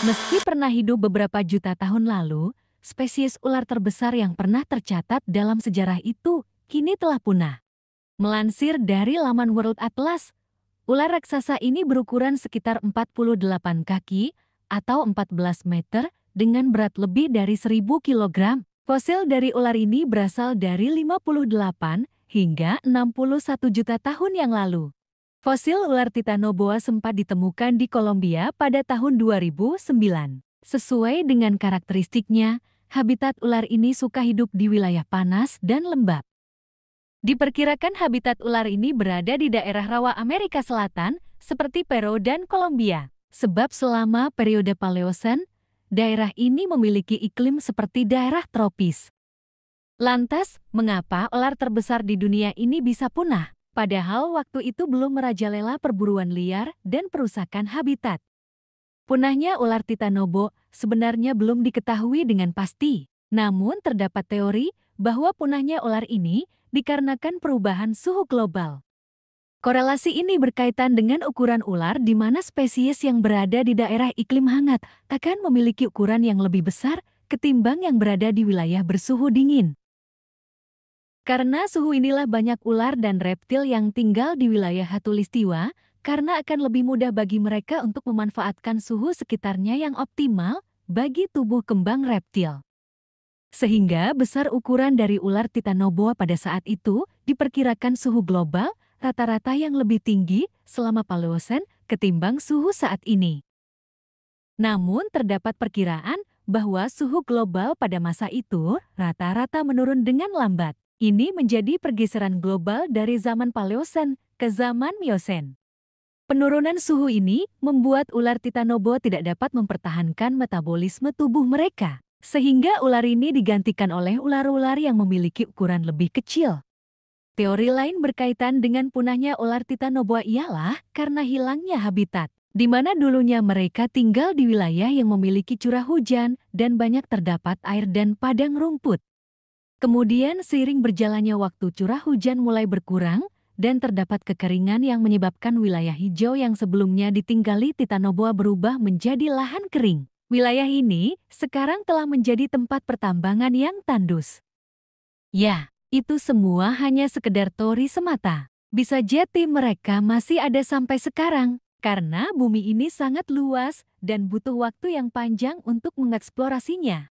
Meski pernah hidup beberapa juta tahun lalu, spesies ular terbesar yang pernah tercatat dalam sejarah itu kini telah punah. Melansir dari laman World Atlas, ular raksasa ini berukuran sekitar 48 kaki atau 14 meter dengan berat lebih dari 1000 kg. Fosil dari ular ini berasal dari 58 hingga 61 juta tahun yang lalu. Fosil ular titanoboa sempat ditemukan di Kolombia pada tahun 2009. Sesuai dengan karakteristiknya, habitat ular ini suka hidup di wilayah panas dan lembab. Diperkirakan habitat ular ini berada di daerah rawa Amerika Selatan, seperti Peru dan Kolombia. Sebab selama periode Paleosen, daerah ini memiliki iklim seperti daerah tropis. Lantas, mengapa ular terbesar di dunia ini bisa punah? Padahal waktu itu belum merajalela perburuan liar dan perusakan habitat. Punahnya ular titanobo sebenarnya belum diketahui dengan pasti. Namun terdapat teori bahwa punahnya ular ini dikarenakan perubahan suhu global. Korelasi ini berkaitan dengan ukuran ular di mana spesies yang berada di daerah iklim hangat akan memiliki ukuran yang lebih besar ketimbang yang berada di wilayah bersuhu dingin. Karena suhu inilah banyak ular dan reptil yang tinggal di wilayah Hatulistiwa, karena akan lebih mudah bagi mereka untuk memanfaatkan suhu sekitarnya yang optimal bagi tubuh kembang reptil. Sehingga besar ukuran dari ular titanoboa pada saat itu diperkirakan suhu global rata-rata yang lebih tinggi selama Paleosen ketimbang suhu saat ini. Namun terdapat perkiraan bahwa suhu global pada masa itu rata-rata menurun dengan lambat. Ini menjadi pergeseran global dari zaman Paleosen ke zaman Miosen. Penurunan suhu ini membuat ular titanobo tidak dapat mempertahankan metabolisme tubuh mereka, sehingga ular ini digantikan oleh ular-ular yang memiliki ukuran lebih kecil. Teori lain berkaitan dengan punahnya ular titanoboa ialah karena hilangnya habitat, di mana dulunya mereka tinggal di wilayah yang memiliki curah hujan dan banyak terdapat air dan padang rumput. Kemudian seiring berjalannya waktu curah hujan mulai berkurang, dan terdapat kekeringan yang menyebabkan wilayah hijau yang sebelumnya ditinggali Titanoboa berubah menjadi lahan kering. Wilayah ini sekarang telah menjadi tempat pertambangan yang tandus. Ya, itu semua hanya sekedar tori semata. Bisa jadi mereka masih ada sampai sekarang, karena bumi ini sangat luas dan butuh waktu yang panjang untuk mengeksplorasinya.